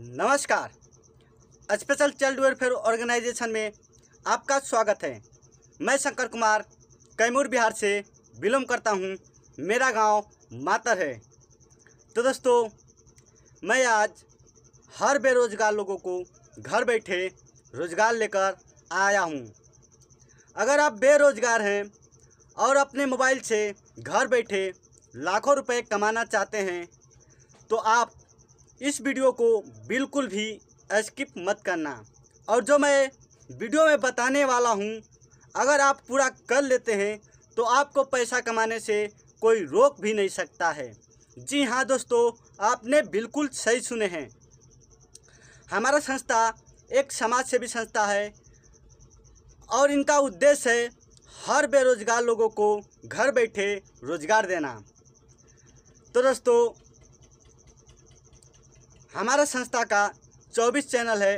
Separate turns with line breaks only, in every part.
नमस्कार special child welfare organisation में आपका स्वागत है मैं शंकर कुमार कैमूर बिहार से बिलोंग करता हूं मेरा गांव मातर है तो दोस्तों मैं आज हर बेरोज़गार लोगों को घर बैठे रोज़गार लेकर आया हूं अगर आप बेरोज़गार हैं और अपने मोबाइल से घर बैठे लाखों रुपए कमाना चाहते हैं तो आप इस वीडियो को बिल्कुल भी स्किप मत करना और जो मैं वीडियो में बताने वाला हूँ अगर आप पूरा कर लेते हैं तो आपको पैसा कमाने से कोई रोक भी नहीं सकता है जी हाँ दोस्तों आपने बिल्कुल सही सुने हैं हमारा संस्था एक समाज सेवी संस्था है और इनका उद्देश्य है हर बेरोज़गार लोगों को घर बैठे रोज़गार देना तो दोस्तों हमारा संस्था का 24 चैनल है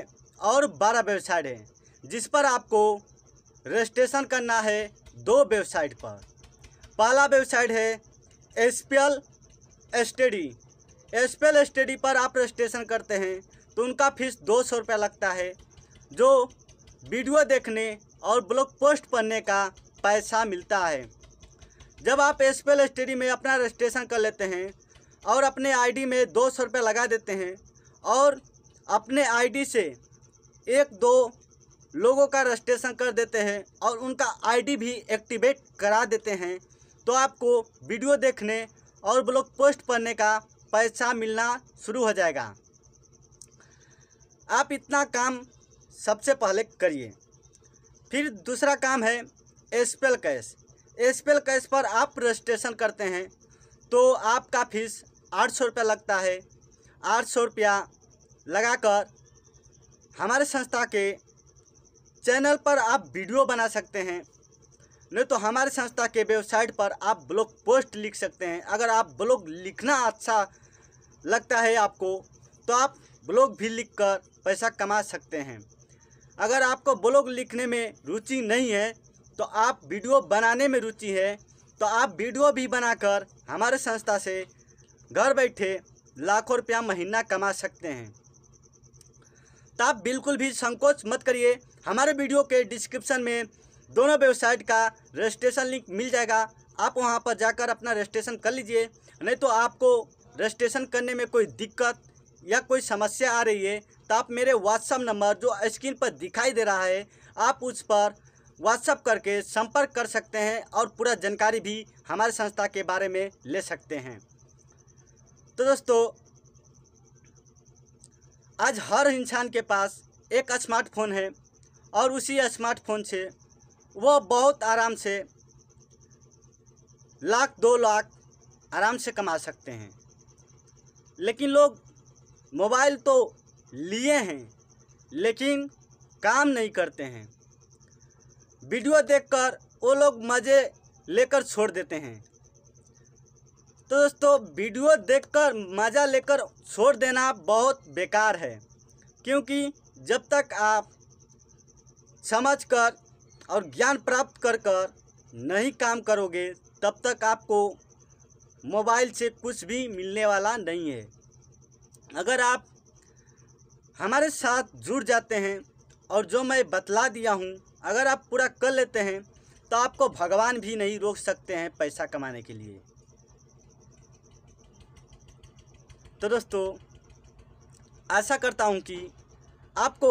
और 12 वेबसाइट है जिस पर आपको रजिस्ट्रेशन करना है दो वेबसाइट पर पहला वेबसाइट है S P L study S P L study पर आप रजिस्ट्रेशन करते हैं तो उनका फीस दो सौ रुपया लगता है जो वीडियो देखने और ब्लॉग पोस्ट पढ़ने का पैसा मिलता है जब आप एस पी एल स्टडी में अपना रजिस्ट्रेशन कर लेते हैं और अपने आईडी में दो सौ रुपये लगा देते हैं और अपने आईडी से एक दो लोगों का रजिस्ट्रेशन कर देते हैं और उनका आईडी भी एक्टिवेट करा देते हैं तो आपको वीडियो देखने और ब्लॉग पोस्ट पढ़ने का पैसा मिलना शुरू हो जाएगा आप इतना काम सबसे पहले करिए फिर दूसरा काम है एसपेल कैश एसपेल कैश पर आप रजिस्ट्रेशन करते हैं तो आपका फीस आठ सौ रुपया लगता है आठ सौ रुपया लगाकर हमारे संस्था के चैनल पर आप वीडियो बना सकते हैं नहीं तो हमारे संस्था के वेबसाइट पर आप ब्लॉग पोस्ट लिख सकते हैं अगर आप ब्लॉग लिखना अच्छा लगता है आपको तो आप ब्लॉग भी लिख कर पैसा कमा सकते हैं अगर आपको ब्लॉग लिखने में रुचि नहीं है तो आप वीडियो बनाने में रुचि है तो आप वीडियो भी बनाकर हमारे संस्था से घर बैठे लाखों रुपया महीना कमा सकते हैं तो आप बिल्कुल भी संकोच मत करिए हमारे वीडियो के डिस्क्रिप्शन में दोनों वेबसाइट का रजिस्ट्रेशन लिंक मिल जाएगा आप वहां पर जाकर अपना रजिस्ट्रेशन कर लीजिए नहीं तो आपको रजिस्ट्रेशन करने में कोई दिक्कत या कोई समस्या आ रही है तो आप मेरे व्हाट्सअप नंबर जो स्क्रीन पर दिखाई दे रहा है आप उस पर व्हाट्सअप करके संपर्क कर सकते हैं और पूरा जानकारी भी हमारे संस्था के बारे में ले सकते हैं तो दोस्तों आज हर इंसान के पास एक स्मार्टफोन है और उसी स्मार्टफोन से वो बहुत आराम से लाख दो लाख आराम से कमा सकते हैं लेकिन लोग मोबाइल तो लिए हैं लेकिन काम नहीं करते हैं वीडियो देखकर वो लोग मज़े लेकर छोड़ देते हैं तो दोस्तों वीडियो देखकर मज़ा लेकर छोड़ देना बहुत बेकार है क्योंकि जब तक आप समझकर और ज्ञान प्राप्त कर कर नहीं काम करोगे तब तक आपको मोबाइल से कुछ भी मिलने वाला नहीं है अगर आप हमारे साथ जुड़ जाते हैं और जो मैं बतला दिया हूँ अगर आप पूरा कर लेते हैं तो आपको भगवान भी नहीं रोक सकते हैं पैसा कमाने के लिए तो दोस्तों ऐसा करता हूँ कि आपको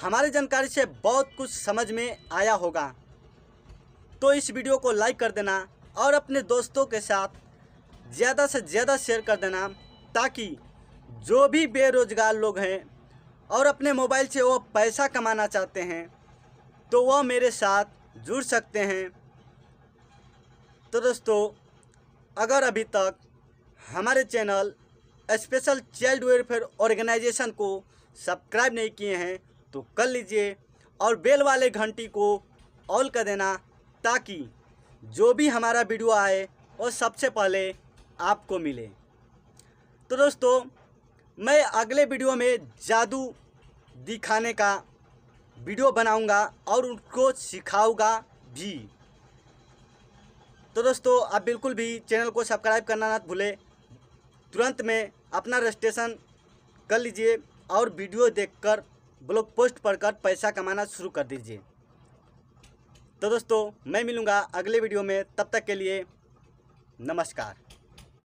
हमारी जानकारी से बहुत कुछ समझ में आया होगा तो इस वीडियो को लाइक कर देना और अपने दोस्तों के साथ ज़्यादा से ज़्यादा शेयर कर देना ताकि जो भी बेरोज़गार लोग हैं और अपने मोबाइल से वो पैसा कमाना चाहते हैं तो वह मेरे साथ जुड़ सकते हैं तो दोस्तों अगर अभी तक हमारे channel special child welfare organization को सब्सक्राइब नहीं किए हैं तो कर लीजिए और बेल वाले घंटी को ऑल कर देना ताकि जो भी हमारा वीडियो आए और सबसे पहले आपको मिले तो दोस्तों मैं अगले वीडियो में जादू दिखाने का वीडियो बनाऊंगा और उनको सिखाऊंगा भी तो दोस्तों आप बिल्कुल भी चैनल को सब्सक्राइब करना ना भूलें तुरंत में अपना रजिस्ट्रेशन कर लीजिए और वीडियो देखकर ब्लॉग पोस्ट पढ़कर पैसा कमाना शुरू कर दीजिए तो दोस्तों मैं मिलूँगा अगले वीडियो में तब तक के लिए नमस्कार